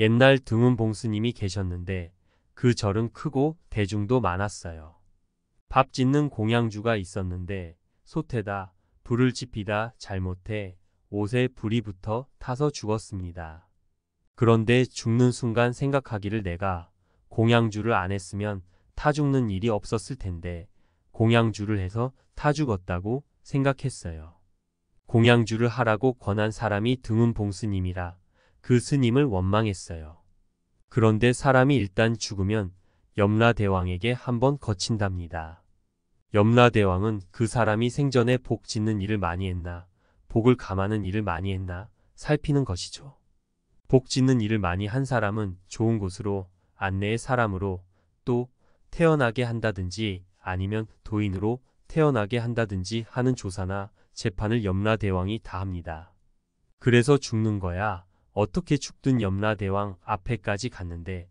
옛날 등운 봉스님이 계셨는데 그 절은 크고 대중도 많았어요. 밥 짓는 공양주가 있었는데 소태다 불을 지피다 잘못해 옷에 불이 붙어 타서 죽었습니다. 그런데 죽는 순간 생각하기를 내가 공양주를 안 했으면 타 죽는 일이 없었을 텐데 공양주를 해서 타 죽었다고 생각했어요. 공양주를 하라고 권한 사람이 등운 봉스님이라 그 스님을 원망했어요. 그런데 사람이 일단 죽으면 염라대왕에게 한번 거친답니다. 염라대왕은 그 사람이 생전에 복 짓는 일을 많이 했나, 복을 감하는 일을 많이 했나 살피는 것이죠. 복 짓는 일을 많이 한 사람은 좋은 곳으로 안내의 사람으로 또 태어나게 한다든지 아니면 도인으로 태어나게 한다든지 하는 조사나 재판을 염라대왕이 다 합니다. 그래서 죽는 거야. 어떻게 죽든 염라대왕 앞에까지 갔는데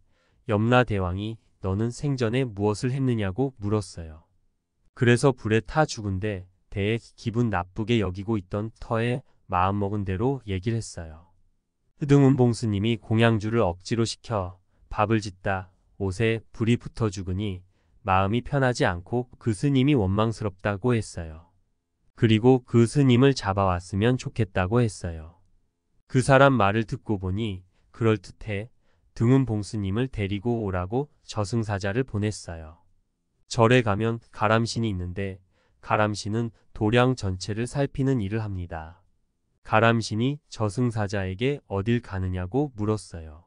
염라대왕이 너는 생전에 무엇을 했느냐고 물었어요. 그래서 불에 타 죽은데 대에 기분 나쁘게 여기고 있던 터에 마음먹은 대로 얘기를 했어요. 흐등은 봉스님이 공양주를 억지로 시켜 밥을 짓다 옷에 불이 붙어 죽으니 마음이 편하지 않고 그 스님이 원망스럽다고 했어요. 그리고 그 스님을 잡아왔으면 좋겠다고 했어요. 그 사람 말을 듣고 보니 그럴듯해 등운 봉수님을 데리고 오라고 저승사자를 보냈어요. 절에 가면 가람신이 있는데 가람신은 도량 전체를 살피는 일을 합니다. 가람신이 저승사자에게 어딜 가느냐고 물었어요.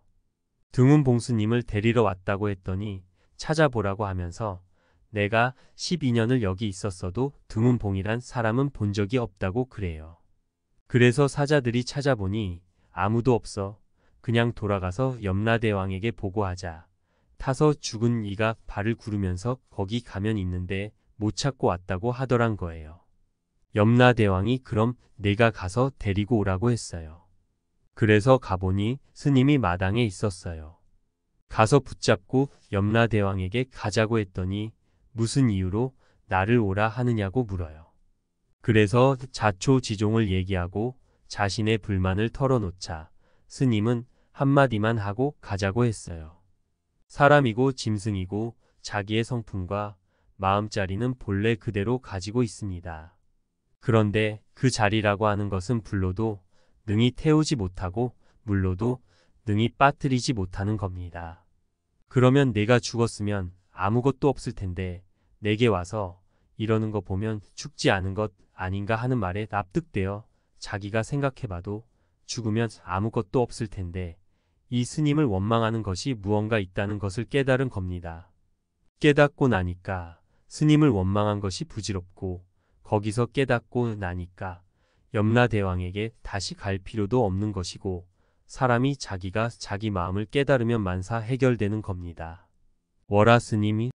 등운 봉수님을 데리러 왔다고 했더니 찾아보라고 하면서 내가 12년을 여기 있었어도 등운봉이란 사람은 본 적이 없다고 그래요. 그래서 사자들이 찾아보니 아무도 없어. 그냥 돌아가서 염라대왕에게 보고하자. 타서 죽은 이가 발을 구르면서 거기 가면 있는데 못 찾고 왔다고 하더란 거예요. 염라대왕이 그럼 내가 가서 데리고 오라고 했어요. 그래서 가보니 스님이 마당에 있었어요. 가서 붙잡고 염라대왕에게 가자고 했더니 무슨 이유로 나를 오라 하느냐고 물어요. 그래서 자초지종을 얘기하고 자신의 불만을 털어놓자 스님은 한마디만 하고 가자고 했어요. 사람이고 짐승이고 자기의 성품과 마음자리는 본래 그대로 가지고 있습니다. 그런데 그 자리라고 하는 것은 불로도 능히 태우지 못하고 물로도 능히 빠뜨리지 못하는 겁니다. 그러면 내가 죽었으면 아무것도 없을 텐데 내게 와서 이러는 거 보면 죽지 않은 것 아닌가 하는 말에 납득되어 자기가 생각해봐도 죽으면 아무것도 없을 텐데 이 스님을 원망하는 것이 무언가 있다는 것을 깨달은 겁니다. 깨닫고 나니까 스님을 원망한 것이 부질없고 거기서 깨닫고 나니까 염라대왕에게 다시 갈 필요도 없는 것이고 사람이 자기가 자기 마음을 깨달으면 만사 해결되는 겁니다. 월화 스님이